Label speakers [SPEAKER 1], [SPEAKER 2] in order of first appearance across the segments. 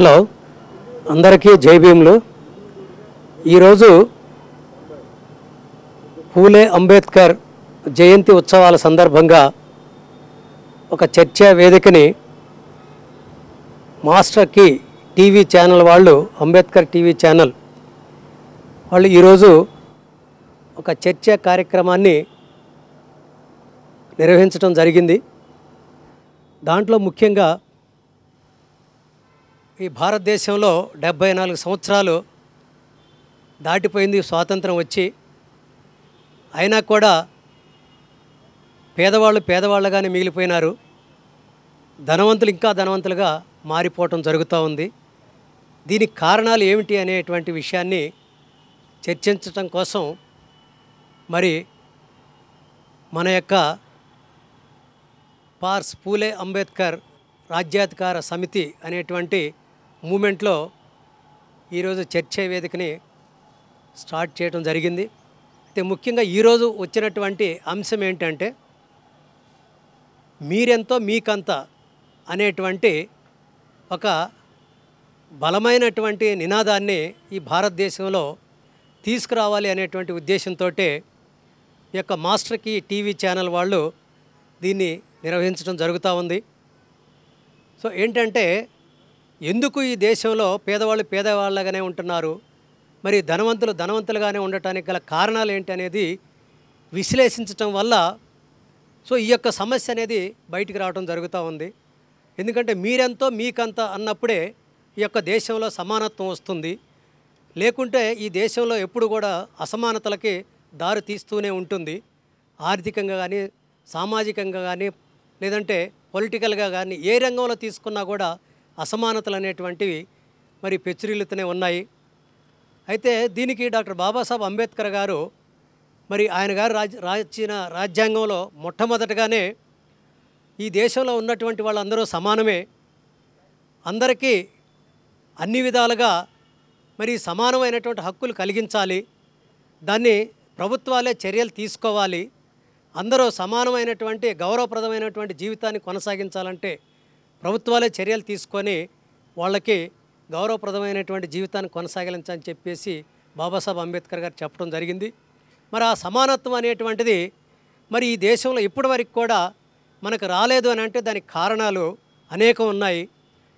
[SPEAKER 1] hello అందరికీ జై భీములు ఈరోజు పూలే అంబేద్కర్ జయంతి ఉత్సవాల సందర్భంగా ఒక చర్చా వేదికని మాస్టర్కి టీవీ ఛానల్ వాళ్ళు అంబేద్కర్ టీవీ ఛానల్ వాళ్ళు ఈరోజు ఒక చర్చా కార్యక్రమాన్ని నిర్వహించడం జరిగింది దాంట్లో ముఖ్యంగా ఈ భారతదేశంలో డెబ్భై నాలుగు సంవత్సరాలు దాటిపోయింది స్వాతంత్రం వచ్చి అయినా కూడా పేదవాళ్ళు పేదవాళ్ళగానే మిగిలిపోయినారు ధనవంతులు ఇంకా ధనవంతులుగా మారిపోవటం జరుగుతూ ఉంది దీనికి కారణాలు ఏమిటి అనేటువంటి విషయాన్ని చర్చించటం కోసం మరి మన యొక్క పార్స్ పూలే అంబేద్కర్ రాజ్యాధికార సమితి అనేటువంటి మూమెంట్లో ఈరోజు చర్చ వేదికని స్టార్ట్ చేయడం జరిగింది అయితే ముఖ్యంగా ఈరోజు వచ్చినటువంటి అంశం ఏంటంటే మీరెంతో మీకంత అనేటువంటి ఒక బలమైనటువంటి నినాదాన్ని ఈ భారతదేశంలో తీసుకురావాలి అనేటువంటి ఉద్దేశంతో యొక్క మాస్టర్కి టీవీ ఛానల్ వాళ్ళు దీన్ని నిర్వహించడం జరుగుతూ ఉంది సో ఏంటంటే ఎందుకు ఈ దేశంలో పేదవాళ్ళు పేదవాళ్ళగానే ఉంటున్నారు మరి ధనవంతులు ధనవంతులుగానే ఉండటానికి గల కారణాలు ఏంటి అనేది విశ్లేషించటం వల్ల సో ఈ యొక్క సమస్య అనేది బయటికి రావడం జరుగుతూ ఉంది ఎందుకంటే మీరెంతో మీకంత అన్నప్పుడే ఈ యొక్క దేశంలో సమానత్వం వస్తుంది లేకుంటే ఈ దేశంలో ఎప్పుడు కూడా అసమానతలకి దారి తీస్తూనే ఉంటుంది ఆర్థికంగా కానీ సామాజికంగా కానీ లేదంటే పొలిటికల్గా కానీ ఏ రంగంలో తీసుకున్నా కూడా అసమానతలు అనేటువంటివి మరి పెచ్చిరిల్లుతూనే ఉన్నాయి అయితే దీనికి డాక్టర్ బాబాసాహెబ్ అంబేద్కర్ గారు మరి ఆయన గారు రాజ్ రాచిన రాజ్యాంగంలో మొట్టమొదటగానే ఈ దేశంలో ఉన్నటువంటి వాళ్ళందరూ సమానమే అందరికీ అన్ని విధాలుగా మరి సమానమైనటువంటి హక్కులు కలిగించాలి దాన్ని ప్రభుత్వాలే చర్యలు తీసుకోవాలి అందరూ సమానమైనటువంటి గౌరవప్రదమైనటువంటి జీవితాన్ని కొనసాగించాలంటే ప్రభుత్వాలే చర్యలు తీసుకొని వాళ్ళకి గౌరవప్రదమైనటువంటి జీవితాన్ని కొనసాగించని చెప్పేసి బాబాసాహెబ్ అంబేద్కర్ గారు చెప్పడం జరిగింది మరి ఆ సమానత్వం అనేటువంటిది మరి ఈ దేశంలో ఇప్పటి వరకు కూడా మనకు రాలేదు అని అంటే దానికి కారణాలు అనేకం ఉన్నాయి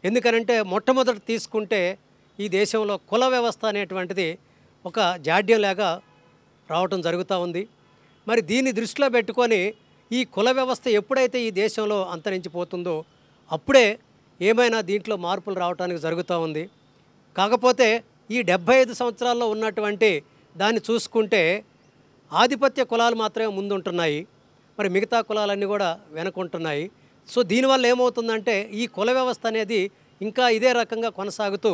[SPEAKER 1] ఎందుకనంటే మొట్టమొదటి తీసుకుంటే ఈ దేశంలో కుల వ్యవస్థ అనేటువంటిది ఒక జాడ్యంలాగా రావటం జరుగుతూ ఉంది మరి దీన్ని దృష్టిలో పెట్టుకొని ఈ కుల వ్యవస్థ ఎప్పుడైతే ఈ దేశంలో అంతరించిపోతుందో అప్పుడే ఏమైనా దీంట్లో మార్పులు రావడానికి జరుగుతూ ఉంది కాకపోతే ఈ డెబ్భై ఐదు సంవత్సరాల్లో ఉన్నటువంటి దాన్ని చూసుకుంటే ఆధిపత్య కులాలు మాత్రమే ముందుంటున్నాయి మరి మిగతా కులాలన్నీ కూడా వెనుకుంటున్నాయి సో దీనివల్ల ఏమవుతుందంటే ఈ కుల వ్యవస్థ అనేది ఇంకా ఇదే రకంగా కొనసాగుతూ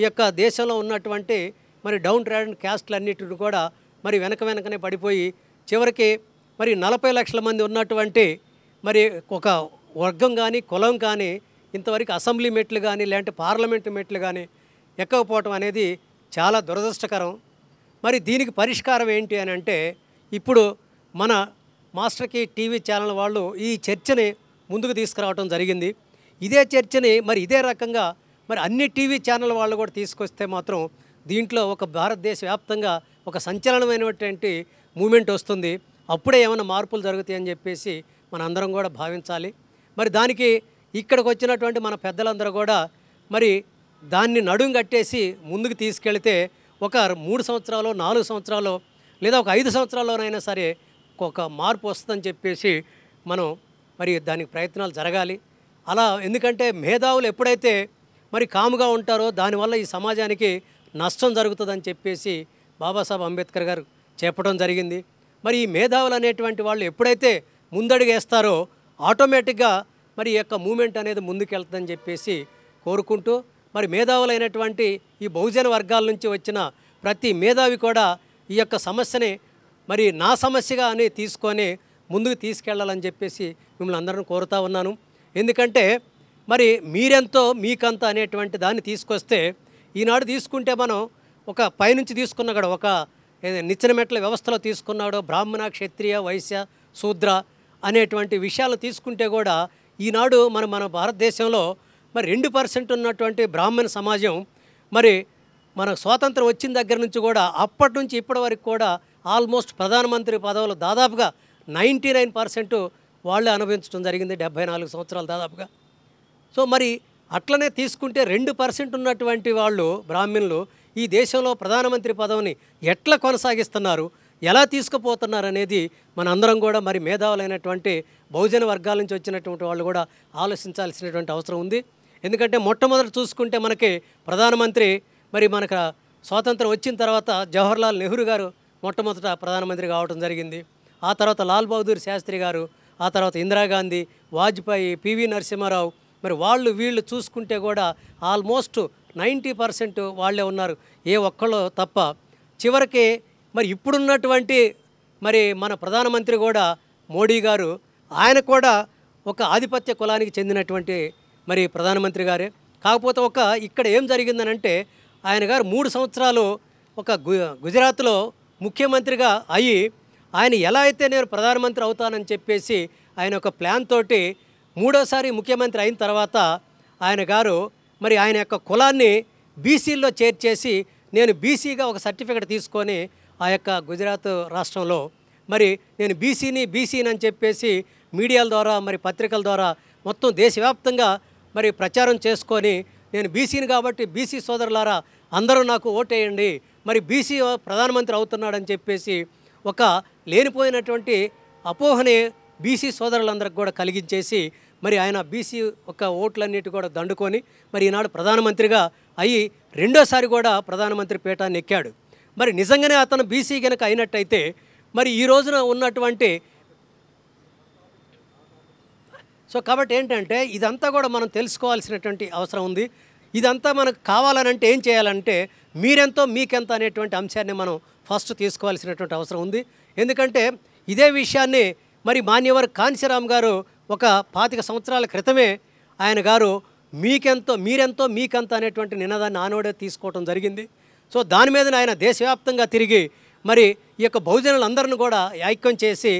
[SPEAKER 1] ఈ యొక్క దేశంలో ఉన్నటువంటి మరి డౌన్ క్యాస్ట్లు క్యాస్ట్లన్నిటిని కూడా మరి వెనక వెనకనే పడిపోయి చివరికి మరి నలభై లక్షల మంది ఉన్నటువంటి మరి ఒక వర్గం కానీ కులం కానీ ఇంతవరకు అసెంబ్లీ మెట్లు కానీ లేదంటే పార్లమెంటు మెట్లు కానీ ఎక్కకపోవటం అనేది చాలా దురదృష్టకరం మరి దీనికి పరిష్కారం ఏంటి అని అంటే ఇప్పుడు మన మాస్టర్కి టీవీ ఛానల్ వాళ్ళు ఈ చర్చని ముందుకు తీసుకురావటం జరిగింది ఇదే చర్చని మరి ఇదే రకంగా మరి అన్ని టీవీ ఛానల్ వాళ్ళు కూడా తీసుకొస్తే మాత్రం దీంట్లో ఒక భారతదేశ వ్యాప్తంగా ఒక సంచలనమైనటువంటి మూమెంట్ వస్తుంది అప్పుడే ఏమైనా మార్పులు జరుగుతాయని చెప్పేసి మనందరం కూడా భావించాలి మరి దానికి ఇక్కడికి వచ్చినటువంటి మన పెద్దలందరూ కూడా మరి దాన్ని నడుం కట్టేసి ముందుకు తీసుకెళ్తే ఒక మూడు సంవత్సరాలు నాలుగు సంవత్సరాలు లేదా ఒక ఐదు సంవత్సరాల్లోనైనా సరే ఒక మార్పు వస్తుందని చెప్పేసి మనం మరి దానికి ప్రయత్నాలు జరగాలి అలా ఎందుకంటే మేధావులు ఎప్పుడైతే మరి కాముగా ఉంటారో దానివల్ల ఈ సమాజానికి నష్టం జరుగుతుందని చెప్పేసి బాబాసాహెబ్ అంబేద్కర్ గారు చెప్పడం జరిగింది మరి ఈ మేధావులు అనేటువంటి వాళ్ళు ఎప్పుడైతే ముందడుగేస్తారో ఆటోమేటిక్గా మరి ఈ యొక్క మూమెంట్ అనేది ముందుకెళ్తుందని చెప్పేసి కోరుకుంటూ మరి మేధావులైనటువంటి ఈ బహుజన వర్గాల నుంచి వచ్చిన ప్రతి మేధావి కూడా ఈ యొక్క సమస్యని మరి నా సమస్యగా అని తీసుకొని ముందుకు తీసుకెళ్లాలని చెప్పేసి మిమ్మల్ని అందరిని కోరుతా ఉన్నాను ఎందుకంటే మరి మీరెంతో మీకంత అనేటువంటి దాన్ని తీసుకొస్తే ఈనాడు తీసుకుంటే మనం ఒక పైనుంచి తీసుకున్న కూడా ఒక నిచ్చెన మెట్ల వ్యవస్థలో తీసుకున్నాడు బ్రాహ్మణ క్షత్రియ వైశ్య శూద్ర అనేటువంటి విషయాలు తీసుకుంటే కూడా ఈనాడు మన మన భారతదేశంలో మరి రెండు పర్సెంట్ ఉన్నటువంటి బ్రాహ్మణ సమాజం మరి మన స్వాతంత్రం వచ్చిన దగ్గర నుంచి కూడా అప్పటి నుంచి ఇప్పటి వరకు కూడా ఆల్మోస్ట్ ప్రధానమంత్రి పదవులు దాదాపుగా నైంటీ నైన్ పర్సెంట్ వాళ్ళే అనుభవించడం జరిగింది డెబ్బై నాలుగు సంవత్సరాలు దాదాపుగా సో మరి అట్లనే తీసుకుంటే రెండు పర్సెంట్ ఉన్నటువంటి వాళ్ళు బ్రాహ్మణులు ఈ దేశంలో ప్రధానమంత్రి పదవిని ఎట్లా కొనసాగిస్తున్నారు ఎలా తీసుకుపోతున్నారు మన మనందరం కూడా మరి మేధావులైనటువంటి బహుజన వర్గాల నుంచి వచ్చినటువంటి వాళ్ళు కూడా ఆలోచించాల్సినటువంటి అవసరం ఉంది ఎందుకంటే మొట్టమొదటి చూసుకుంటే మనకి ప్రధానమంత్రి మరి మనకు స్వాతంత్రం వచ్చిన తర్వాత జవహర్లాల్ నెహ్రూ గారు మొట్టమొదట ప్రధానమంత్రి కావడం జరిగింది ఆ తర్వాత లాల్ బహదూర్ శాస్త్రి గారు ఆ తర్వాత ఇందిరాగాంధీ వాజ్పేయి పివి నరసింహారావు మరి వాళ్ళు వీళ్ళు చూసుకుంటే కూడా ఆల్మోస్ట్ నైంటీ పర్సెంట్ వాళ్ళే ఉన్నారు ఏ ఒక్కళ్ళు తప్ప చివరికి మరి ఇప్పుడున్నటువంటి మరి మన ప్రధానమంత్రి కూడా మోడీ గారు ఆయన కూడా ఒక ఆధిపత్య కులానికి చెందినటువంటి మరి ప్రధానమంత్రి గారే కాకపోతే ఒక ఇక్కడ ఏం జరిగిందనంటే ఆయన గారు మూడు సంవత్సరాలు ఒక గుజరాత్లో ముఖ్యమంత్రిగా అయ్యి ఆయన ఎలా అయితే నేను ప్రధానమంత్రి అవుతానని చెప్పేసి ఆయన ఒక ప్లాన్ తోటి మూడోసారి ముఖ్యమంత్రి అయిన తర్వాత ఆయన గారు మరి ఆయన యొక్క కులాన్ని బీసీల్లో చేర్చేసి నేను బీసీగా ఒక సర్టిఫికెట్ తీసుకొని ఆ యొక్క గుజరాత్ రాష్ట్రంలో మరి నేను బీసీని బీసీని అని చెప్పేసి మీడియాల ద్వారా మరి పత్రికల ద్వారా మొత్తం దేశవ్యాప్తంగా మరి ప్రచారం చేసుకొని నేను బీసీని కాబట్టి బీసీ సోదరులారా అందరూ నాకు ఓటేయండి మరి బీసీ ప్రధానమంత్రి అవుతున్నాడని చెప్పేసి ఒక లేనిపోయినటువంటి అపోహని బీసీ సోదరులందరికి కూడా కలిగించేసి మరి ఆయన బీసీ ఒక ఓట్లన్నిటి కూడా దండుకొని మరి ఈనాడు ప్రధానమంత్రిగా అయ్యి రెండోసారి కూడా ప్రధానమంత్రి పీఠాన్ని ఎక్కాడు మరి నిజంగానే అతను బీసీ కనుక అయినట్టయితే మరి ఈ రోజున ఉన్నటువంటి సో కాబట్టి ఏంటంటే ఇదంతా కూడా మనం తెలుసుకోవాల్సినటువంటి అవసరం ఉంది ఇదంతా మనకు కావాలనంటే ఏం చేయాలంటే మీరెంతో మీకెంత అనేటువంటి అంశాన్ని మనం ఫస్ట్ తీసుకోవాల్సినటువంటి అవసరం ఉంది ఎందుకంటే ఇదే విషయాన్ని మరి మాన్యవర్ కాంశీరామ్ గారు ఒక పాతిక సంవత్సరాల క్రితమే ఆయన గారు మీకెంతో మీరెంతో మీకెంత అనేటువంటి నినాదాన్ని ఆనోడే తీసుకోవడం జరిగింది సో దాని మీద ఆయన దేశవ్యాప్తంగా తిరిగి మరి ఈ యొక్క బహుజనులందరిని కూడా ఐక్యం చేసి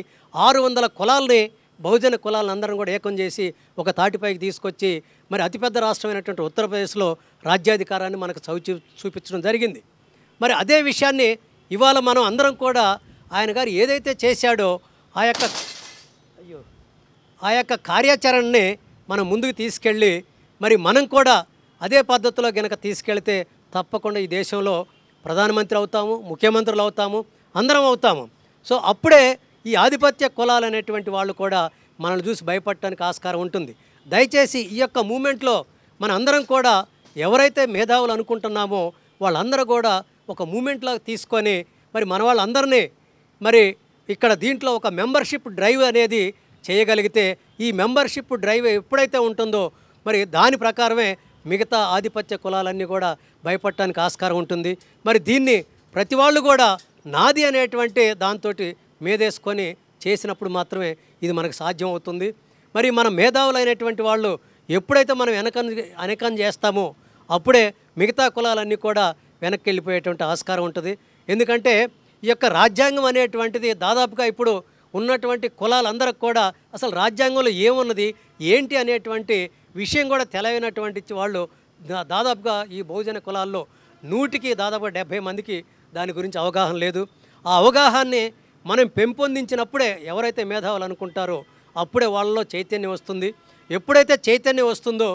[SPEAKER 1] ఆరు వందల కులాలని బహుజన కులాలందరిని కూడా ఏకం చేసి ఒక తాటిపైకి తీసుకొచ్చి మరి అతిపెద్ద రాష్ట్రమైనటువంటి ఉత్తరప్రదేశ్లో రాజ్యాధికారాన్ని మనకు చవిచూ చూపించడం జరిగింది మరి అదే విషయాన్ని ఇవాళ మనం అందరం కూడా ఆయన గారు ఏదైతే చేశాడో ఆ యొక్క అయ్యో ఆ యొక్క కార్యాచరణని మనం ముందుకు తీసుకెళ్ళి మరి మనం కూడా అదే పద్ధతిలో గనక తీసుకెళ్తే తప్పకుండా ఈ దేశంలో ప్రధానమంత్రి అవుతాము ముఖ్యమంత్రులు అవుతాము అందరం అవుతాము సో అప్పుడే ఈ ఆధిపత్య కులాలు అనేటువంటి వాళ్ళు కూడా మనల్ని చూసి భయపడటానికి ఆస్కారం ఉంటుంది దయచేసి ఈ యొక్క మూమెంట్లో మన అందరం కూడా ఎవరైతే మేధావులు అనుకుంటున్నామో వాళ్ళందరూ కూడా ఒక మూమెంట్లాగా తీసుకొని మరి మన వాళ్ళందరినీ మరి ఇక్కడ దీంట్లో ఒక మెంబర్షిప్ డ్రైవ్ అనేది చేయగలిగితే ఈ మెంబర్షిప్ డ్రైవ్ ఎప్పుడైతే ఉంటుందో మరి దాని ప్రకారమే మిగతా ఆధిపత్య కులాలన్నీ కూడా భయపడటానికి ఆస్కారం ఉంటుంది మరి దీన్ని ప్రతి వాళ్ళు కూడా నాది అనేటువంటి దాంతో మీదేసుకొని చేసినప్పుడు మాత్రమే ఇది మనకు సాధ్యం అవుతుంది మరి మన మేధావులైనటువంటి వాళ్ళు ఎప్పుడైతే మనం వెనకం వెనకం చేస్తామో అప్పుడే మిగతా కులాలన్నీ కూడా వెనక్కి వెళ్ళిపోయేటువంటి ఆస్కారం ఉంటుంది ఎందుకంటే ఈ యొక్క రాజ్యాంగం అనేటువంటిది దాదాపుగా ఇప్పుడు ఉన్నటువంటి కులాలందరికి కూడా అసలు రాజ్యాంగంలో ఏమున్నది ఏంటి అనేటువంటి విషయం కూడా తెలియనటువంటి వాళ్ళు దాదాపుగా ఈ బహుజన కులాల్లో నూటికి దాదాపుగా డెబ్భై మందికి దాని గురించి అవగాహన లేదు ఆ అవగాహనని మనం పెంపొందించినప్పుడే ఎవరైతే మేధావులు అనుకుంటారో అప్పుడే వాళ్ళలో చైతన్యం వస్తుంది ఎప్పుడైతే చైతన్యం వస్తుందో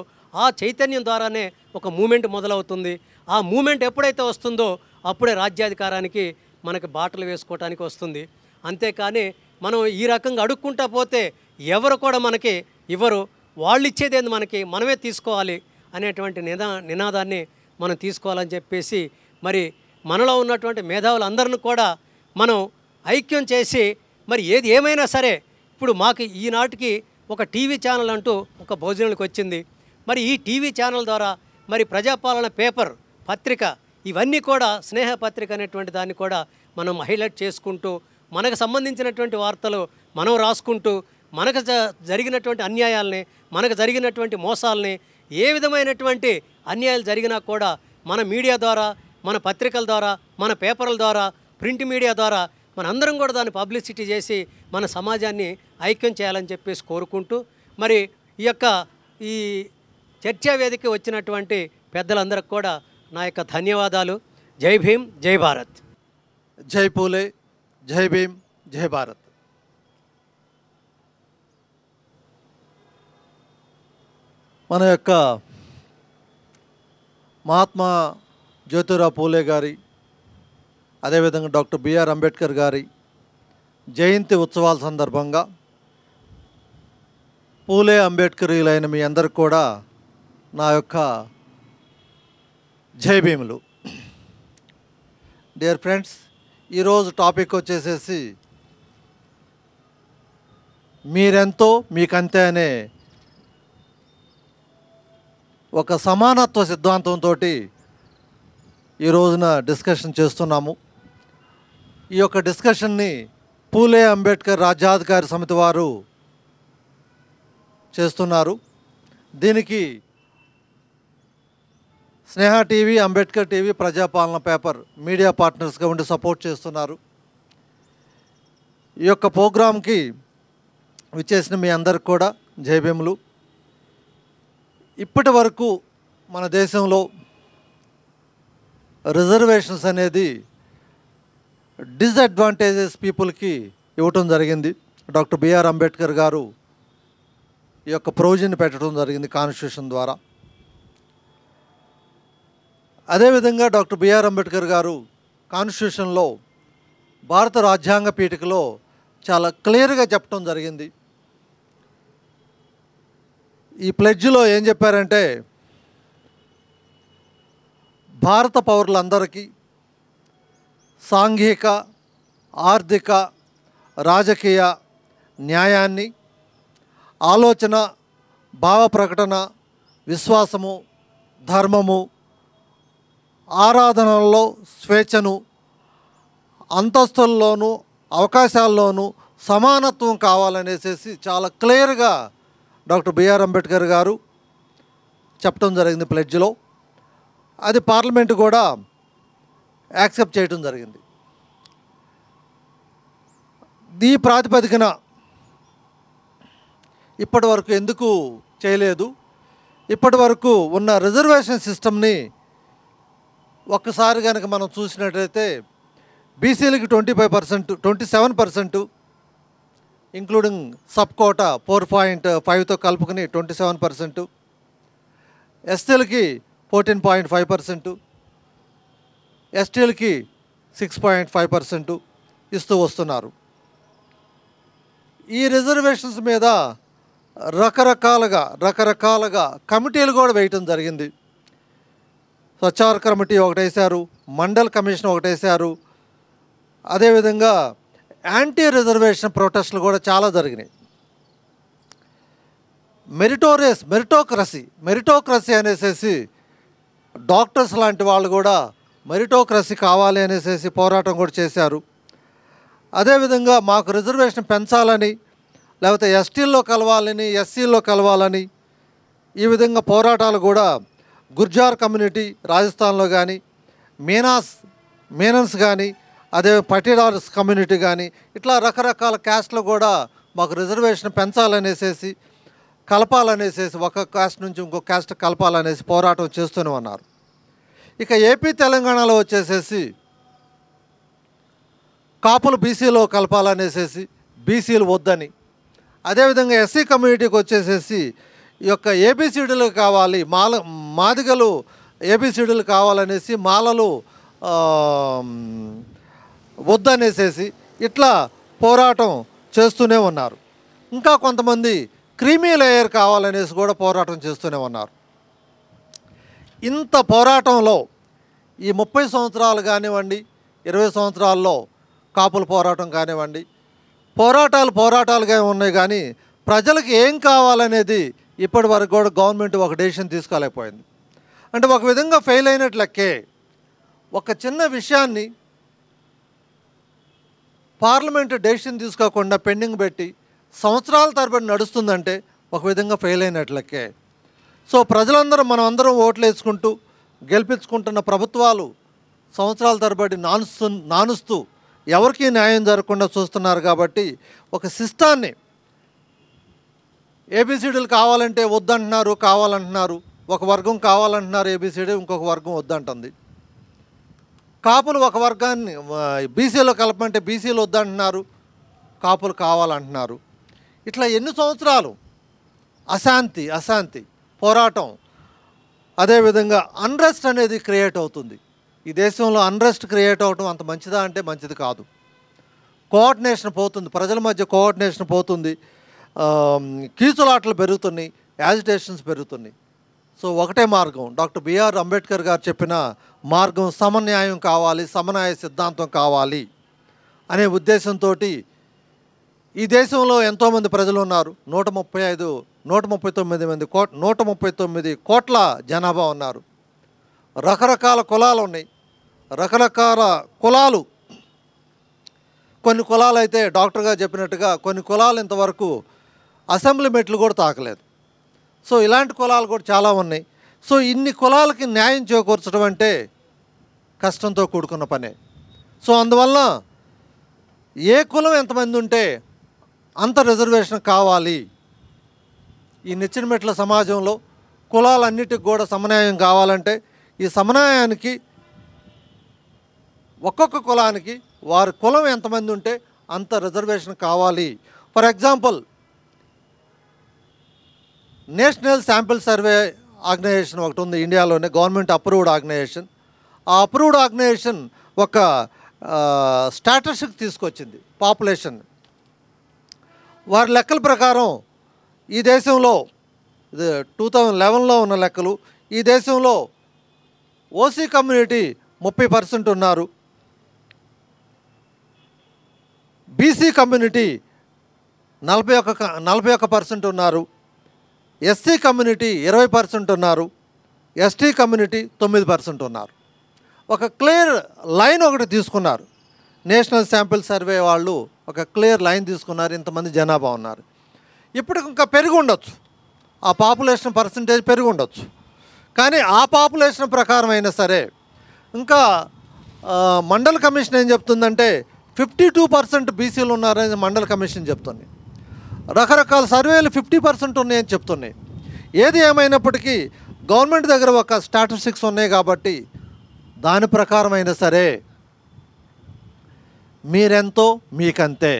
[SPEAKER 1] ఆ చైతన్యం ద్వారానే ఒక మూమెంట్ మొదలవుతుంది ఆ మూమెంట్ ఎప్పుడైతే వస్తుందో అప్పుడే రాజ్యాధికారానికి మనకి బాటలు వేసుకోవటానికి వస్తుంది అంతేకాని మనం ఈ రకంగా అడుక్కుంటా పోతే ఎవరు కూడా మనకి ఇవ్వరు వాళ్ళు ఇచ్చేదేంది మనకి మనమే తీసుకోవాలి అనేటువంటి నిదా నినాదాన్ని మనం తీసుకోవాలని చెప్పేసి మరి మనలో ఉన్నటువంటి మేధావులందరిని కూడా మనం ఐక్యం చేసి మరి ఏది ఏమైనా సరే ఇప్పుడు మాకు ఈనాటికి ఒక టీవీ ఛానల్ అంటూ ఒక భోజనానికి వచ్చింది మరి ఈ టీవీ ఛానల్ ద్వారా మరి ప్రజాపాలన పేపర్ పత్రిక ఇవన్నీ కూడా స్నేహ పత్రిక అనేటువంటి దాన్ని కూడా మనం హైలైట్ చేసుకుంటూ మనకు సంబంధించినటువంటి వార్తలు మనం రాసుకుంటూ మనకు జరిగినటువంటి అన్యాయాలని మనకు జరిగినటువంటి మోసాలని ఏ విధమైనటువంటి అన్యాయాలు జరిగినా కూడా మన మీడియా ద్వారా మన పత్రికల ద్వారా మన పేపర్ల ద్వారా ప్రింట్ మీడియా ద్వారా మనందరం కూడా దాన్ని పబ్లిసిటీ చేసి మన సమాజాన్ని ఐక్యం చేయాలని చెప్పేసి కోరుకుంటూ మరి ఈ యొక్క ఈ చర్చా వేదిక వచ్చినటువంటి పెద్దలందరికి కూడా నా యొక్క ధన్యవాదాలు జై భీమ్ జై భారత్ జై పూలే జై భీమ్ జై భారత్
[SPEAKER 2] మన యొక్క మహాత్మా జ్యోతిరావు పూలే గారి అదేవిధంగా డాక్టర్ బిఆర్ అంబేద్కర్ గారి జయంతి ఉత్సవాల సందర్భంగా పూలే అంబేద్కరీలైన మీ అందరికి కూడా నా యొక్క జయభీములు డియర్ ఫ్రెండ్స్ ఈరోజు టాపిక్ వచ్చేసేసి మీరెంతో మీకంతే అనే ఒక సమానత్వ సిద్ధాంతంతో ఈ రోజున డిస్కషన్ చేస్తున్నాము ఈ యొక్క డిస్కషన్ని పూలే అంబేద్కర్ రాజ్యాధికారి సమితి వారు చేస్తున్నారు దీనికి Sneha TV Ambedkar TV Prajapalana paper media పార్ట్నర్స్గా ఉండి సపోర్ట్ చేస్తున్నారు ఈ యొక్క ప్రోగ్రాంకి విచ్చేసిన మీ అందరికి కూడా జయభీములు ఇప్పటి వరకు మన దేశంలో రిజర్వేషన్స్ అనేది డిసడ్వాంటేజెస్ పీపుల్కి ఇవ్వటం జరిగింది డాక్టర్ బిఆర్ అంబేద్కర్ గారు ఈ యొక్క ప్రొవిజన్ పెట్టడం జరిగింది కాన్స్టిట్యూషన్ ద్వారా అదేవిధంగా డాక్టర్ బిఆర్ అంబేద్కర్ గారు కాన్స్టిట్యూషన్లో భారత రాజ్యాంగ పీఠికలో చాలా క్లియర్గా చెప్పడం జరిగింది ఈ ప్లెడ్జ్లో ఏం చెప్పారంటే భారత పౌరులందరికీ సాంఘిక ఆర్థిక రాజకీయ న్యాయాన్ని ఆలోచన భావ ప్రకటన విశ్వాసము ధర్మము ఆరాధనల్లో స్వేచ్ఛను అంతస్తుల్లోనూ అవకాశాల్లోనూ సమానత్వం కావాలనేసేసి చాలా క్లియర్గా డాక్టర్ బిఆర్ అంబేద్కర్ గారు చెప్పడం జరిగింది ప్లెడ్జ్లో అది పార్లమెంట్ కూడా యాక్సెప్ట్ చేయడం జరిగింది దీ ప్రాతిపదికన ఇప్పటి వరకు ఎందుకు చేయలేదు ఇప్పటి వరకు ఉన్న రిజర్వేషన్ సిస్టమ్ని ఒక్కసారి కనుక మనం చూసినట్లయితే బీసీలకి twenty five percent twenty seven percent including sub quota four point ఫైవ్తో కలుపుకుని ట్వంటీ సెవెన్ పర్సెంటు ఎస్టీలకి ఫోర్టీన్ పాయింట్ ఫైవ్ పర్సెంటు ఎస్టీలకి సిక్స్ పాయింట్ ఫైవ్ పర్సెంటు ఇస్తూ వస్తున్నారు ఈ రిజర్వేషన్స్ మీద రకరకాలుగా రకరకాలుగా కమిటీలు కూడా వేయటం జరిగింది స్వచ్ఛార కమిటీ ఒకటేశారు మండల్ కమిషన్ ఒకటేశారు అదేవిధంగా యాంటీ రిజర్వేషన్ ప్రొటెస్టులు కూడా చాలా జరిగినాయి మెరిటోరియస్ మెరిటోక్రసీ మెరిటోక్రసీ అనేసేసి డాక్టర్స్ లాంటి వాళ్ళు కూడా మెరిటోక్రసీ కావాలి అనేసి పోరాటం కూడా చేశారు అదేవిధంగా మాకు రిజర్వేషన్ పెంచాలని లేకపోతే ఎస్టీల్లో కలవాలని ఎస్సీల్లో కలవాలని ఈ విధంగా పోరాటాలు కూడా గుర్జార్ కమ్యూనిటీ రాజస్థాన్లో కానీ మీనాస్ మీనన్స్ కానీ అదే పటీదార్స్ కమ్యూనిటీ కానీ ఇట్లా రకరకాల క్యాస్ట్లు కూడా మాకు రిజర్వేషన్ పెంచాలనేసేసి కలపాలనేసేసి ఒక క్యాస్ట్ నుంచి ఇంకో క్యాస్ట్ కలపాలనేసి పోరాటం చేస్తూనే ఉన్నారు ఇక ఏపీ తెలంగాణలో వచ్చేసేసి కాపులు బీసీలో కలపాలనేసేసి బీసీలు వద్దని అదేవిధంగా ఎస్సీ కమ్యూనిటీకి వచ్చేసేసి ఈ యొక్క ఏబీసీడీలు కావాలి మాల మాదిగలు ఏబీసీడీలు కావాలనేసి మాలలు వద్దనేసేసి ఇట్లా పోరాటం చేస్తూనే ఉన్నారు ఇంకా కొంతమంది క్రీమీ లేయర్ కావాలనేసి కూడా పోరాటం చేస్తూనే ఉన్నారు ఇంత పోరాటంలో ఈ ముప్పై సంవత్సరాలు కానివ్వండి ఇరవై సంవత్సరాల్లో కాపుల పోరాటం కానివ్వండి పోరాటాలు పోరాటాలుగా ఉన్నాయి కానీ ప్రజలకు ఏం కావాలనేది ఇప్పటి వరకు కూడా గవర్నమెంట్ ఒక డెసిషన్ తీసుకోలేకపోయింది అంటే ఒక విధంగా ఫెయిల్ అయినట్లకే ఒక చిన్న విషయాన్ని పార్లమెంటు డెసిషన్ తీసుకోకుండా పెండింగ్ పెట్టి సంవత్సరాల తరబడి నడుస్తుందంటే ఒక విధంగా ఫెయిల్ అయినట్లకే సో ప్రజలందరూ మనం అందరం ఓట్లు వేసుకుంటూ గెలిపించుకుంటున్న ప్రభుత్వాలు సంవత్సరాల తరబడి నానుస్తు నానుస్తూ ఎవరికీ న్యాయం జరగకుండా చూస్తున్నారు కాబట్టి ఒక సిస్టాన్ని ఏబీసీడీలు కావాలంటే వద్దంటున్నారు కావాలంటున్నారు ఒక వర్గం కావాలంటున్నారు ఏబీసీడీ ఇంకొక వర్గం వద్దంటుంది కాపులు ఒక వర్గాన్ని బీసీలో కలపమంటే బీసీలు వద్దంటున్నారు కాపులు కావాలంటున్నారు ఇట్లా ఎన్ని సంవత్సరాలు అశాంతి అశాంతి పోరాటం అదేవిధంగా అన్రెస్ట్ అనేది క్రియేట్ అవుతుంది ఈ దేశంలో అన్రెస్ట్ క్రియేట్ అవటం అంత మంచిదా అంటే మంచిది కాదు కోఆర్డినేషన్ పోతుంది ప్రజల మధ్య కోఆర్డినేషన్ పోతుంది కీచులాటలు పెరుగుతున్నాయి యాజిటేషన్స్ పెరుగుతున్నాయి సో ఒకటే మార్గం డాక్టర్ బిఆర్ అంబేద్కర్ గారు చెప్పిన మార్గం సమన్యాయం కావాలి సమన్యాయ సిద్ధాంతం కావాలి అనే ఉద్దేశంతో ఈ దేశంలో ఎంతోమంది ప్రజలు ఉన్నారు నూట ముప్పై ఐదు నూట ముప్పై తొమ్మిది మంది కో నూట ముప్పై తొమ్మిది కోట్ల జనాభా ఉన్నారు రకరకాల కులాలు ఉన్నాయి రకరకాల కులాలు కొన్ని కులాలు అయితే డాక్టర్గా చెప్పినట్టుగా కొన్ని కులాలు ఇంతవరకు అసెంబ్లీ మెట్లు కూడా తాకలేదు సో ఇలాంటి కులాలు కూడా చాలా ఉన్నాయి సో ఇన్ని కులాలకి న్యాయం చేకూర్చడం అంటే కష్టంతో కూడుకున్న పనే సో అందువల్ల ఏ కులం ఎంతమంది ఉంటే అంత రిజర్వేషన్ కావాలి ఈ మెట్ల సమాజంలో కులాలన్నిటికి కూడా సమన్యాయం కావాలంటే ఈ సమన్యాయానికి ఒక్కొక్క కులానికి వారి కులం ఎంతమంది ఉంటే అంత రిజర్వేషన్ కావాలి for example national sample survey organisation ఒకటి ఉంది ఇండియాలోనే గవర్నమెంట్ అప్రూవ్డ్ ఆర్గనైజేషన్ ఆ అప్రూవ్డ్ ఆర్గనైజేషన్ ఒక స్టాటస్కి తీసుకొచ్చింది పాపులేషన్ వారి లెక్కల ప్రకారం ఈ దేశంలో ఇది టూ థౌజండ్ లెవెన్లో ఉన్న లెక్కలు ఈ దేశంలో ఓసీ కమ్యూనిటీ ముప్పై పర్సెంట్ ఉన్నారు బీసీ కమ్యూనిటీ నలభై ఒక్క నలభై ఒక్క పర్సెంట్ ఉన్నారు ఎస్సీ కమ్యూనిటీ ఇరవై పర్సెంట్ ఉన్నారు ఎస్టీ కమ్యూనిటీ తొమ్మిది పర్సెంట్ ఉన్నారు ఒక క్లియర్ లైన్ ఒకటి తీసుకున్నారు నేషనల్ శాంపిల్ సర్వే వాళ్ళు ఒక క్లియర్ లైన్ తీసుకున్నారు ఇంతమంది జనాభా ఉన్నారు ఇప్పటికి ఇంకా పెరిగి ఉండొచ్చు ఆ పాపులేషన్ పర్సంటేజ్ పెరిగి ఉండొచ్చు కానీ ఆ పాపులేషన్ ప్రకారం అయినా సరే ఇంకా మండల కమిషన్ ఏం చెప్తుందంటే ఫిఫ్టీ టూ పర్సెంట్ బీసీలు ఉన్నారని మండల కమిషన్ చెప్తుంది రకరకాల సర్వేలు ఫిఫ్టీ పర్సెంట్ ఉన్నాయని చెప్తున్నాయి ఏది ఏమైనప్పటికీ గవర్నమెంట్ దగ్గర ఒక స్టాటిస్టిక్స్ ఉన్నాయి కాబట్టి దాని ప్రకారం అయినా సరే మీరెంతో మీకంతే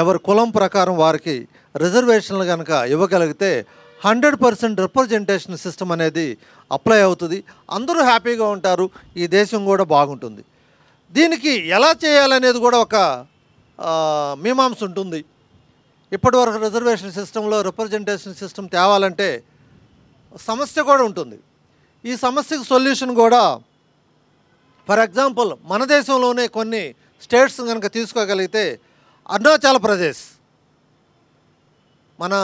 [SPEAKER 2] ఎవరి కులం ప్రకారం వారికి రిజర్వేషన్లు కనుక ఇవ్వగలిగితే హండ్రెడ్ పర్సెంట్ రిప్రజెంటేషన్ సిస్టమ్ అనేది అప్లై అవుతుంది అందరూ హ్యాపీగా ఉంటారు ఈ దేశం కూడా బాగుంటుంది దీనికి ఎలా చేయాలనేది కూడా ఒక మీమాంస ఉంటుంది ఇప్పటివరకు రిజర్వేషన్ సిస్టంలో రిప్రజెంటేషన్ సిస్టమ్ తేవాలంటే సమస్య కూడా ఉంటుంది ఈ సమస్యకు సొల్యూషన్ కూడా ఫర్ ఎగ్జాంపుల్ మన దేశంలోనే కొన్ని స్టేట్స్ కనుక తీసుకోగలిగితే అరుణాచల్ ప్రదేశ్ మన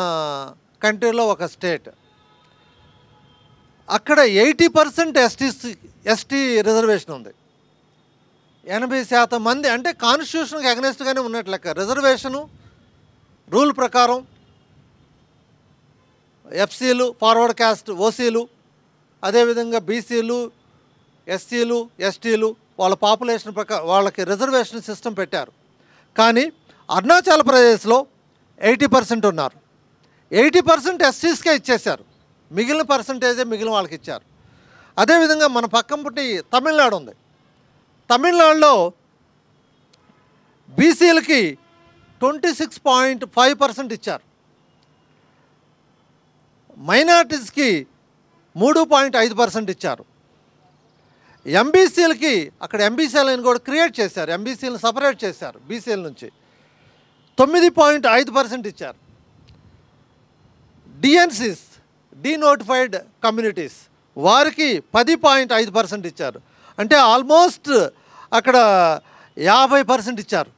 [SPEAKER 2] కంట్రీలో ఒక స్టేట్ అక్కడ eighty percent ST ST reservation ఉంది ఎనభై శాతం మంది అంటే కాన్స్టిట్యూషన్కి అగనెస్ట్గానే ఉన్నట్లు లెక్క రిజర్వేషను రూల్ ప్రకారం ఎఫ్సీలు ఫార్వర్డ్ క్యాస్ట్ ఓసీలు అదేవిధంగా బీసీలు ఎస్సీలు ఎస్టీలు వాళ్ళ పాపులేషన్ ప్రకారం వాళ్ళకి రిజర్వేషన్ సిస్టమ్ పెట్టారు కానీ అరుణాచల్ ప్రదేశ్లో ఎయిటీ పర్సెంట్ ఉన్నారు ఎయిటీ పర్సెంట్ ఎస్సీస్కే ఇచ్చేశారు మిగిలిన పర్సంటేజే మిగిలిన వాళ్ళకి ఇచ్చారు అదేవిధంగా మన పక్కన పుట్టి తమిళనాడు ఉంది తమిళనాడులో బీసీలకి twenty six point five percent ఇచ్చారు మైనార్టీస్కి మూడు పాయింట్ ఐదు పర్సెంట్ ఇచ్చారు ఎంబీసీలకి అక్కడ ఎంబీసీలని కూడా క్రియేట్ చేశారు ఎంబీసీలను సపరేట్ చేశారు బీసీల నుంచి తొమ్మిది పాయింట్ ఐదు పర్సెంట్ ఇచ్చారు డిఎన్సీస్ డీనోటిఫైడ్ కమ్యూనిటీస్ వారికి పది పాయింట్ ఐదు పర్సెంట్ ఇచ్చారు అంటే ఆల్మోస్ట్ అక్కడ యాభై పర్సెంట్ ఇచ్చారు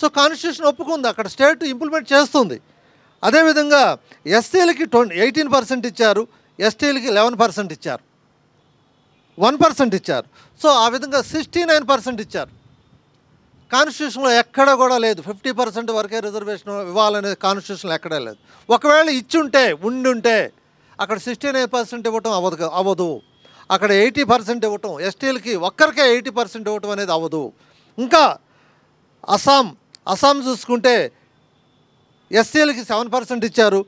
[SPEAKER 2] సో కాన్స్టిట్యూషన్ ఒప్పుకుంది అక్కడ స్టేట్ ఇంప్లిమెంట్ చేస్తుంది అదేవిధంగా ఎస్సీలకి ట్వంటీ ఎయిటీన్ పర్సెంట్ ఇచ్చారు ఎస్టీలకి లెవెన్ పర్సెంట్ ఇచ్చారు వన్ పర్సెంట్ ఇచ్చారు సో ఆ విధంగా సిక్స్టీ నైన్ పర్సెంట్ ఇచ్చారు కాన్స్టిట్యూషన్లో ఎక్కడ కూడా లేదు ఫిఫ్టీ పర్సెంట్ వరకే రిజర్వేషన్ ఇవ్వాలనే కాన్స్టిట్యూషన్లో ఎక్కడా లేదు ఒకవేళ ఇచ్చుంటే ఉండుంటే అక్కడ సిక్స్టీ నైన్ పర్సెంట్ ఇవ్వటం అవ్వదు అవ్వదు అక్కడ ఎయిటీ పర్సెంట్ ఇవ్వటం ఎస్టీలకి ఒక్కరికే ఎయిటీ పర్సెంట్ ఇవ్వటం అనేది అవ్వదు ఇంకా అస్సాం అస్సాం చూసుకుంటే ఎస్సీలకి సెవెన్ పర్సెంట్ ఇచ్చారు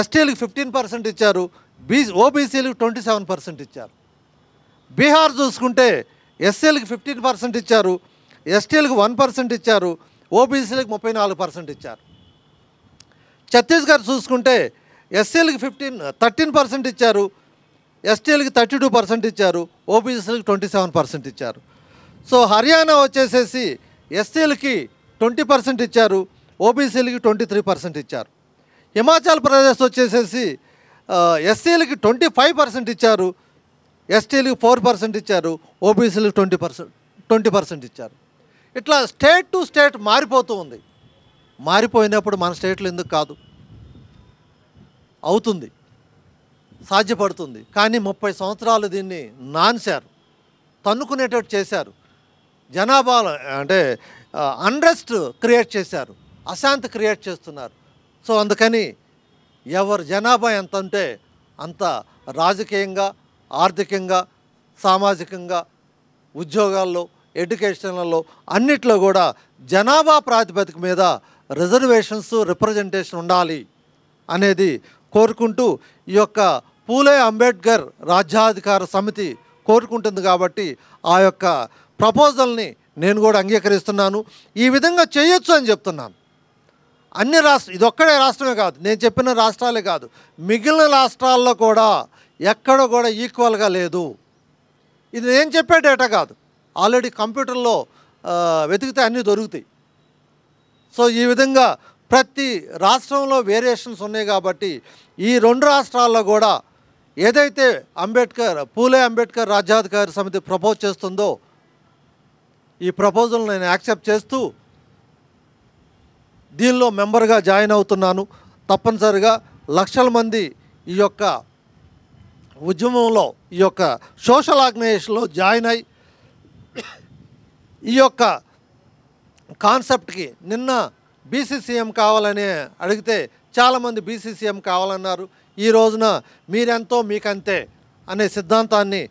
[SPEAKER 2] ఎస్టీలకి ఫిఫ్టీన్ పర్సెంట్ ఇచ్చారు బీ ఓబీసీలకు ట్వంటీ సెవెన్ పర్సెంట్ ఇచ్చారు బీహార్ చూసుకుంటే ఎస్సీలకి ఫిఫ్టీన్ పర్సెంట్ ఇచ్చారు ఎస్టీలకు వన్ పర్సెంట్ ఇచ్చారు ఓబీసీలకు ముప్పై నాలుగు పర్సెంట్ ఇచ్చారు ఛత్తీస్గఢ్ చూసుకుంటే ఎస్సీలకి ఫిఫ్టీన్ థర్టీన్ పర్సెంట్ ఇచ్చారు ఎస్టీలకి థర్టీ టూ పర్సెంట్ ఇచ్చారు ఓబీసీలకు ట్వంటీ సెవెన్ పర్సెంట్ ఇచ్చారు సో హర్యానా వచ్చేసేసి ఎస్సీలకి ట్వంటీ పర్సెంట్ ఇచ్చారు ఓబీసీలకి ట్వంటీ త్రీ పర్సెంట్ ఇచ్చారు హిమాచల్ ప్రదేశ్ వచ్చేసేసి ఎస్సీలకి ట్వంటీ ఫైవ్ పర్సెంట్ ఇచ్చారు ఎస్టీలకి ఫోర్ పర్సెంట్ ఇచ్చారు ఓబీసీలకి ట్వంటీ పర్సెంట్ ట్వంటీ పర్సెంట్ ఇచ్చారు ఇట్లా స్టేట్ టు స్టేట్ మారిపోతూ ఉంది మారిపోయినప్పుడు మన స్టేట్లో ఎందుకు కాదు అవుతుంది సాధ్యపడుతుంది కానీ ముప్పై సంవత్సరాలు దీన్ని నాన్సారు తన్నుకునేటట్టు చేశారు జనాభాలో అంటే అన్రెస్ట్ క్రియేట్ చేశారు అశాంతి క్రియేట్ చేస్తున్నారు సో అందుకని ఎవరు జనాభా ఎంత ఉంటే అంత రాజకీయంగా ఆర్థికంగా సామాజికంగా ఉద్యోగాల్లో ఎడ్యుకేషన్లలో అన్నిట్లో కూడా జనాభా ప్రాతిపదిక మీద రిజర్వేషన్స్ రిప్రజెంటేషన్ ఉండాలి అనేది కోరుకుంటూ ఈ యొక్క పూలే అంబేద్కర్ రాజ్యాధికార సమితి కోరుకుంటుంది కాబట్టి ఆ యొక్క ప్రపోజల్ని నేను కూడా అంగీకరిస్తున్నాను ఈ విధంగా చేయొచ్చు అని చెప్తున్నాను అన్ని రాష్ట్ర ఇదొక్కడే రాష్ట్రమే కాదు నేను చెప్పిన రాష్ట్రాలే కాదు మిగిలిన రాష్ట్రాల్లో కూడా ఎక్కడ కూడా ఈక్వల్గా లేదు ఇది నేను చెప్పే డేటా కాదు ఆల్రెడీ కంప్యూటర్లో వెతికితే అన్నీ దొరుకుతాయి సో ఈ విధంగా ప్రతి రాష్ట్రంలో వేరియేషన్స్ ఉన్నాయి కాబట్టి ఈ రెండు రాష్ట్రాల్లో కూడా ఏదైతే అంబేద్కర్ పూలే అంబేద్కర్ రాజ్యాధికారి సమితి ప్రపోజ్ చేస్తుందో ఈ ప్రపోజల్ నేను యాక్సెప్ట్ చేస్తూ దీనిలో మెంబర్గా జాయిన్ అవుతున్నాను తప్పనిసరిగా లక్షల మంది ఈ యొక్క ఉద్యమంలో ఈ యొక్క సోషల్ ఆర్గనైజేషన్లో జాయిన్ అయి ఈ యొక్క కాన్సెప్ట్కి నిన్న బీసీసీఎం కావాలని అడిగితే చాలామంది బీసీసీఎం కావాలన్నారు ఈ రోజున మీరెంతో మీకంతే అనే సిద్ధాంతాన్ని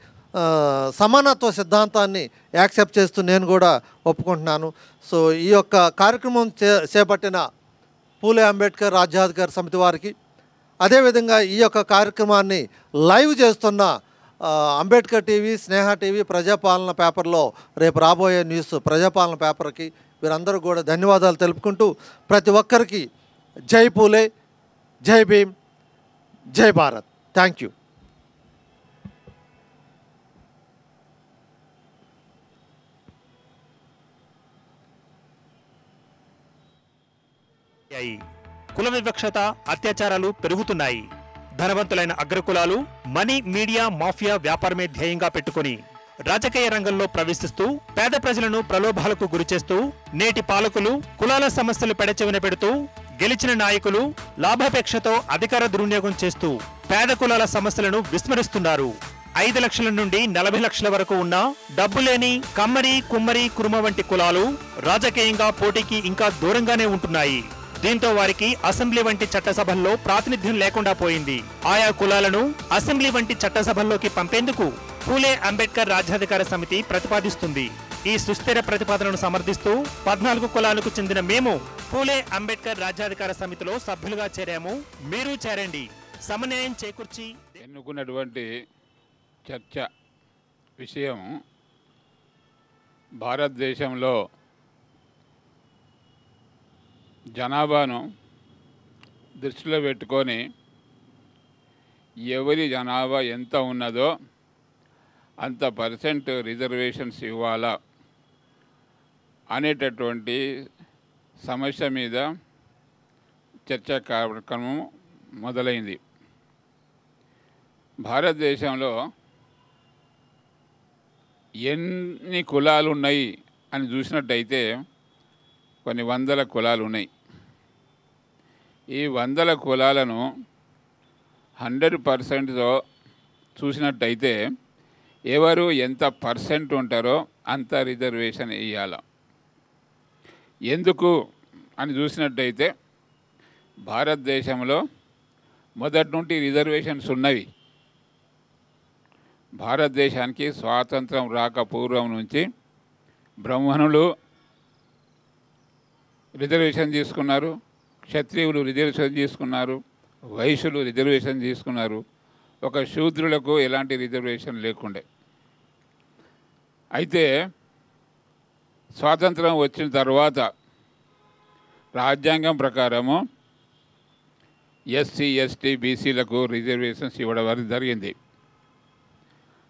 [SPEAKER 2] సమానత్వ సిద్ధాంతాన్ని యాక్సెప్ట్ చేస్తూ నేను కూడా ఒప్పుకుంటున్నాను సో ఈ యొక్క కార్యక్రమం చే చేపట్టిన పూలే అంబేద్కర్ రాజ్యాధికారి సమితి వారికి అదేవిధంగా ఈ యొక్క కార్యక్రమాన్ని లైవ్ చేస్తున్న అంబేద్కర్ టీవీ స్నేహ టీవీ ప్రజాపాలన పేపర్లో రేపు రాబోయే న్యూస్ ప్రజాపాలన పేపర్కి వీరందరూ కూడా ధన్యవాదాలు తెలుపుకుంటూ ప్రతి ఒక్కరికి జై పూలే జై భీమ్ జై భారత్ థ్యాంక్ యూ అయ్యాయి కుల వివక్షత అత్యాచారాలు పెరుగుతున్నాయి ధనవంతులైన అగ్రకులాలు మనీ మీడియా మాఫియా వ్యాపారమే ధ్యేయంగా పెట్టుకుని రాజకీయ రంగంలో ప్రవేశిస్తూ పేద ప్రజలను ప్రలోభాలకు గురిచేస్తూ నేటి పాలకులు కులాల సమస్యలు పెడచెవిన పెడుతూ గెలిచిన నాయకులు లాభాపేక్షతో అధికార దుర్వినియోగం చేస్తూ పేద కులాల సమస్యలను విస్మరిస్తున్నారు ఐదు లక్షల నుండి నలభై లక్షల వరకు ఉన్న డబ్బులేని కమ్మరి కుమ్మరి కురుమ వంటి కులాలు రాజకీయంగా పోటీకి ఇంకా దూరంగానే ఉంటున్నాయి దీంతో వారికి అసెంబ్లీ వంటి చట్టసభల్లో ప్రాతినిధ్యం లేకుండా పోయింది ఆయా కులాలను అసెంబ్లీ వంటి చట్టసభల్లోకి పంపేందుకు పూలే అంబేద్కర్ రాజ్యాధికార సమితి ప్రతిపాదిస్తుంది ఈ సుస్థిర ప్రతిపాదనను సమర్థిస్తూ పద్నాలుగు కులాలకు చెందిన మేము
[SPEAKER 3] పూలే అంబేద్కర్ రాజ్యాధికార సమితిలో సభ్యులుగా చేరాము మీరు చేరండి సమన్వయం చేకూర్చి ఎన్నుకున్నటువంటి చర్చ విషయం భారతదేశంలో జనాభాను దృష్టిలో పెట్టుకొని ఎవరి జనాభా ఎంత ఉన్నదో అంత పర్సెంట్ రిజర్వేషన్స్ ఇవ్వాలా అనేటటువంటి సమస్య మీద చర్చా కార్యక్రమం మొదలైంది భారతదేశంలో ఎన్ని కులాలు ఉన్నాయి అని చూసినట్టయితే కొన్ని వందల కులాలు ఉన్నాయి ఈ వందల కులాలను హండ్రెడ్ పర్సెంట్తో చూసినట్టయితే ఎవరు ఎంత పర్సెంట్ ఉంటారో అంత రిజర్వేషన్ వేయాల ఎందుకు అని చూసినట్టయితే భారతదేశంలో మొదటి నుండి రిజర్వేషన్స్ ఉన్నవి భారతదేశానికి స్వాతంత్రం రాక పూర్వం నుంచి బ్రాహ్మణులు రిజర్వేషన్ తీసుకున్నారు క్షత్రియులు రిజర్వేషన్ తీసుకున్నారు వైశ్యులు రిజర్వేషన్ తీసుకున్నారు ఒక శూద్రులకు ఎలాంటి రిజర్వేషన్ లేకుండే అయితే స్వాతంత్రం వచ్చిన తర్వాత రాజ్యాంగం ప్రకారము ఎస్సీ ఎస్టీ బీసీలకు రిజర్వేషన్స్ ఇవ్వడం జరిగింది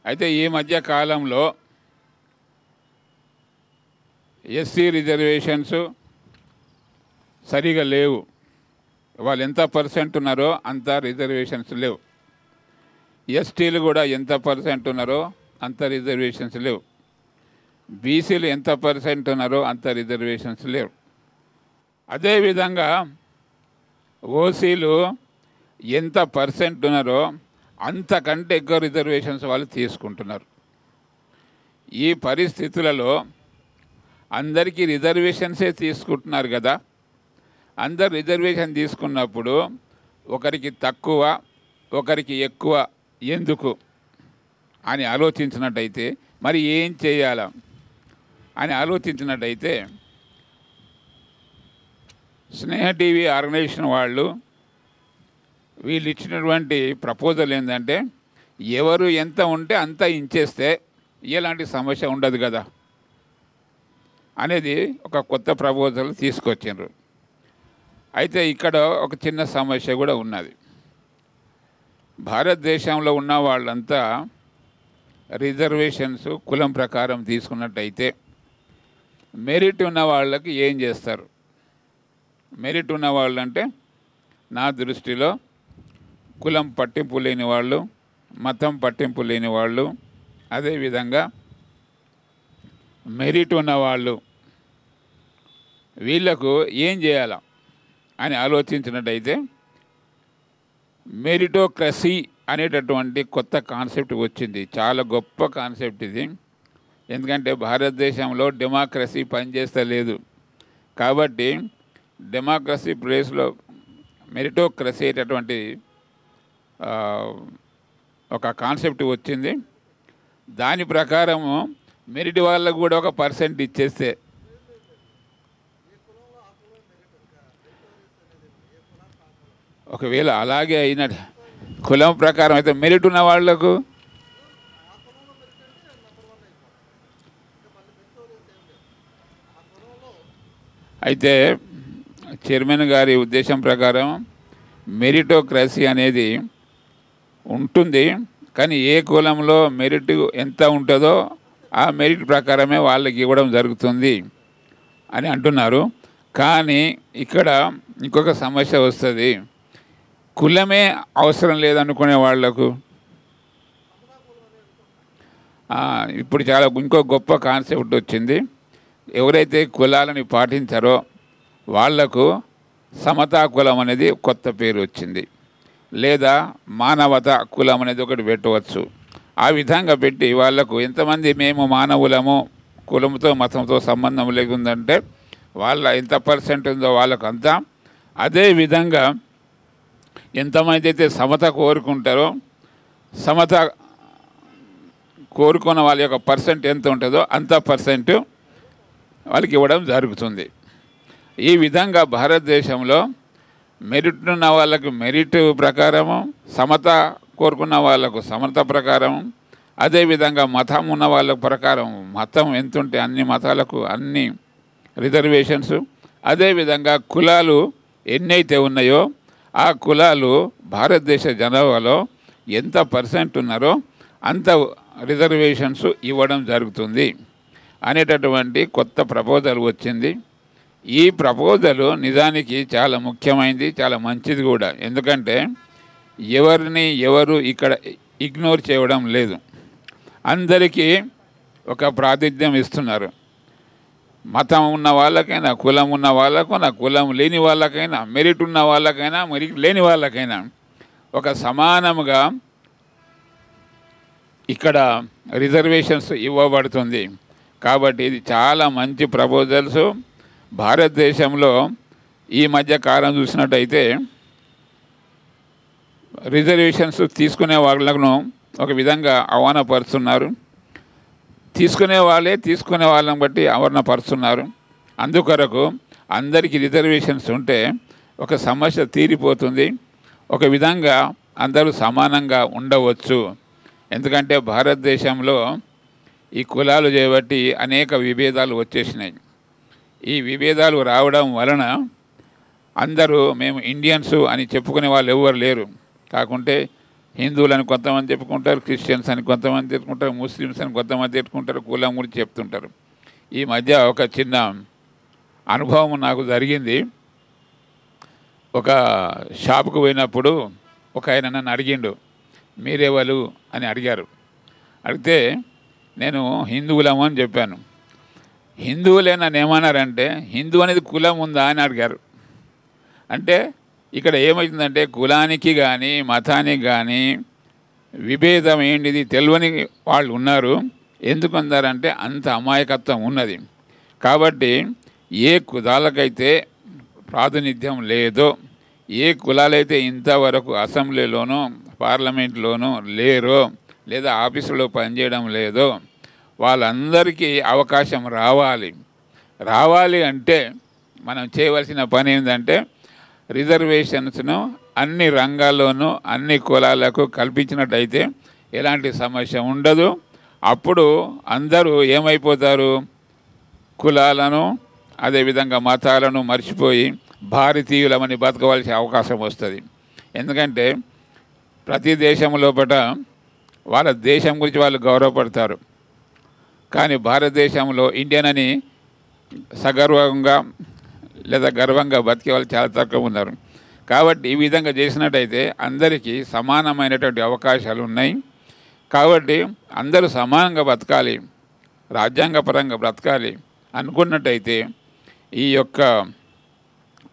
[SPEAKER 3] అయితే ఈ మధ్య కాలంలో ఎస్సీ రిజర్వేషన్స్ సరిగా లేవు వాళ్ళు ఎంత పర్సెంట్ ఉన్నారో అంత రిజర్వేషన్స్ లేవు ఎస్టీలు కూడా ఎంత పర్సెంట్ ఉన్నారో అంత రిజర్వేషన్స్ లేవు బీసీలు ఎంత పర్సెంట్ ఉన్నారో అంత రిజర్వేషన్స్ లేవు అదేవిధంగా ఓసీలు ఎంత పర్సెంట్ ఉన్నారో అంతకంటే ఎక్కువ రిజర్వేషన్స్ వాళ్ళు తీసుకుంటున్నారు ఈ పరిస్థితులలో అందరికీ రిజర్వేషన్సే తీసుకుంటున్నారు కదా అందరు రిజర్వేషన్ తీసుకున్నప్పుడు ఒకరికి తక్కువ ఒకరికి ఎక్కువ ఎందుకు అని ఆలోచించినట్టయితే మరి ఏం చేయాల అని ఆలోచించినట్టయితే స్నేహ టీవీ ఆర్గనైజేషన్ వాళ్ళు వీళ్ళు ఇచ్చినటువంటి ప్రపోజల్ ఏంటంటే ఎవరు ఎంత ఉంటే అంత ఇంచేస్తే ఎలాంటి సమస్య ఉండదు కదా అనేది ఒక కొత్త ప్రపోజల్ తీసుకొచ్చిండ్రు అయితే ఇక్కడ ఒక చిన్న సమస్య కూడా ఉన్నది భారతదేశంలో ఉన్న వాళ్ళంతా రిజర్వేషన్స్ కులం ప్రకారం తీసుకున్నట్టయితే మెరిట్ ఉన్న వాళ్ళకి ఏం చేస్తారు మెరిట్ ఉన్న వాళ్ళు అంటే నా దృష్టిలో కులం పట్టింపు లేని వాళ్ళు మతం పట్టింపు లేని వాళ్ళు అదేవిధంగా మెరిట్ ఉన్నవాళ్ళు వీళ్లకు ఏం చేయాలా అని ఆలోచించినట్టయితే మెరిటోక్రసీ అనేటటువంటి కొత్త కాన్సెప్ట్ వచ్చింది చాలా గొప్ప కాన్సెప్ట్ ఇది ఎందుకంటే భారతదేశంలో డెమోక్రసీ పనిచేస్తలేదు కాబట్టి డెమోక్రసీ ప్లేస్లో మెరిటోక్రసీ అనేటటువంటి ఒక కాన్సెప్ట్ వచ్చింది దాని ప్రకారము మెరిట్ వాళ్ళకు కూడా ఒక పర్సెంట్ ఇచ్చేస్తే ఒకవేళ అలాగే అయిన కులం ప్రకారం అయితే మెరిట్ ఉన్న వాళ్లకు అయితే చైర్మన్ గారి ఉద్దేశం ప్రకారం మెరిటోక్రసీ అనేది ఉంటుంది కానీ ఏ కులంలో మెరిట్ ఎంత ఉంటుందో ఆ మెరిట్ ప్రకారమే వాళ్ళకి ఇవ్వడం జరుగుతుంది అని అంటున్నారు కానీ ఇక్కడ ఇంకొక సమస్య వస్తుంది కులమే అవసరం లేదనుకునే వాళ్లకు ఇప్పుడు చాలా ఇంకో గొప్ప కాన్సెప్ట్ వచ్చింది ఎవరైతే కులాలని పాటించారో వాళ్లకు సమతా కులం అనేది కొత్త పేరు వచ్చింది లేదా మానవత కులం అనేది ఒకటి పెట్టవచ్చు ఆ విధంగా పెట్టి వాళ్లకు ఎంతమంది మేము మానవులము కులంతో మతంతో సంబంధం లేకుందంటే వాళ్ళ ఎంత పర్సెంట్ ఉందో వాళ్ళకు అంతా అదే విధంగా ఎంతమంది అయితే సమత కోరుకుంటారో సమత కోరుకున్న వాళ్ళ యొక్క పర్సెంట్ ఎంత ఉంటుందో అంత పర్సెంట్ వాళ్ళకి ఇవ్వడం జరుగుతుంది ఈ విధంగా భారతదేశంలో మెరిట్ ఉన్న వాళ్ళకు మెరిట్ ప్రకారము సమత కోరుకున్న వాళ్ళకు సమత ప్రకారం అదేవిధంగా మతం ఉన్న వాళ్ళ ప్రకారం మతం ఎంతుంటే అన్ని మతాలకు అన్ని రిజర్వేషన్స్ అదేవిధంగా కులాలు ఎన్నైతే ఉన్నాయో ఆ కులాలు భారతదేశ జనాభాలో ఎంత పర్సెంట్ ఉన్నారో అంత రిజర్వేషన్స్ ఇవ్వడం జరుగుతుంది అనేటటువంటి కొత్త ప్రపోజల్ వచ్చింది ఈ ప్రపోజలు నిజానికి చాలా ముఖ్యమైనది చాలా మంచిది కూడా ఎందుకంటే ఎవరిని ఎవరు ఇక్కడ ఇగ్నోర్ చేయడం లేదు అందరికీ ఒక ప్రాతిథ్యం ఇస్తున్నారు మతం ఉన్న వాళ్ళకైనా కులం ఉన్న వాళ్ళకు నా కులం లేని వాళ్ళకైనా మెరిట్ ఉన్న వాళ్ళకైనా మెరిట్ లేని వాళ్ళకైనా ఒక సమానముగా ఇక్కడ రిజర్వేషన్స్ ఇవ్వబడుతుంది కాబట్టి ఇది చాలా మంచి ప్రపోజల్స్ భారతదేశంలో ఈ మధ్య కాలం చూసినట్టయితే రిజర్వేషన్స్ తీసుకునే వాళ్ళను ఒక విధంగా ఆహ్వానపరుస్తున్నారు తీసుకునే వాళ్ళే తీసుకునే వాళ్ళని బట్టి పరుస్తున్నారు అందుకొరకు అందరికీ రిజర్వేషన్స్ ఉంటే ఒక సమస్య తీరిపోతుంది ఒక విధంగా అందరూ సమానంగా ఉండవచ్చు ఎందుకంటే భారతదేశంలో ఈ కులాలు చేయబట్టి అనేక విభేదాలు వచ్చేసినాయి ఈ విభేదాలు రావడం వలన అందరూ మేము ఇండియన్సు అని చెప్పుకునే వాళ్ళు ఎవరు లేరు కాకుంటే హిందువులని కొంతమంది చెప్పుకుంటారు క్రిస్టియన్స్ అని కొంతమంది చెప్పుకుంటారు ముస్లిమ్స్ అని కొంతమంది చెప్పుకుంటారు కులం గురించి చెప్తుంటారు ఈ మధ్య ఒక చిన్న అనుభవం నాకు జరిగింది ఒక షాపుకు పోయినప్పుడు ఒక ఆయన నన్ను అడిగిండు మీరేవాళ్ళు అని అడిగారు అడిగితే నేను హిందువులము అని చెప్పాను హిందువులే నన్ను ఏమన్నారంటే హిందూ అనేది కులం ఉందా అని అడిగారు అంటే ఇక్కడ ఏమవుతుందంటే కులానికి కానీ మతానికి కానీ విభేదం ఏంటిది తెలియని వాళ్ళు ఉన్నారు ఎందుకు అందారంటే అంత అమాయకత్వం ఉన్నది కాబట్టి ఏ కులాలకైతే ప్రాతినిధ్యం లేదో ఏ కులాలైతే ఇంతవరకు అసెంబ్లీలోనో పార్లమెంట్లోనో లేరో లేదా ఆఫీసులో పనిచేయడం లేదో వాళ్ళందరికీ అవకాశం రావాలి రావాలి అంటే మనం చేయవలసిన పని ఏంటంటే రిజర్వేషన్స్ను అన్ని రంగాల్లోనూ అన్ని కులాలకు కల్పించినట్టయితే ఎలాంటి సమస్య ఉండదు అప్పుడు అందరూ ఏమైపోతారు కులాలను అదేవిధంగా మతాలను మర్చిపోయి భారతీయులమని బతకవలసిన అవకాశం వస్తుంది ఎందుకంటే ప్రతి దేశం లోపల వాళ్ళ దేశం గురించి వాళ్ళు గౌరవపడతారు కానీ భారతదేశంలో ఇండియన్ అని సగర్వంగా లేదా గర్వంగా బతికే వాళ్ళు చాలా తక్కువ ఉన్నారు కాబట్టి ఈ విధంగా చేసినట్టయితే అందరికీ సమానమైనటువంటి అవకాశాలు ఉన్నాయి కాబట్టి అందరూ సమానంగా బతకాలి రాజ్యాంగపరంగా బ్రతకాలి అనుకున్నట్టయితే ఈ యొక్క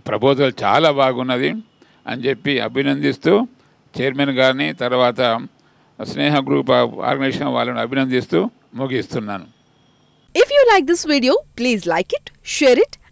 [SPEAKER 3] ప్రపోజల్ చాలా బాగున్నది అని చెప్పి అభినందిస్తూ చైర్మన్ గారిని తర్వాత స్నేహ గ్రూప్ ఆర్గనైజేషన్ వాళ్ళని అభినందిస్తూ ముగిస్తున్నాను
[SPEAKER 1] if you like this video please like it share it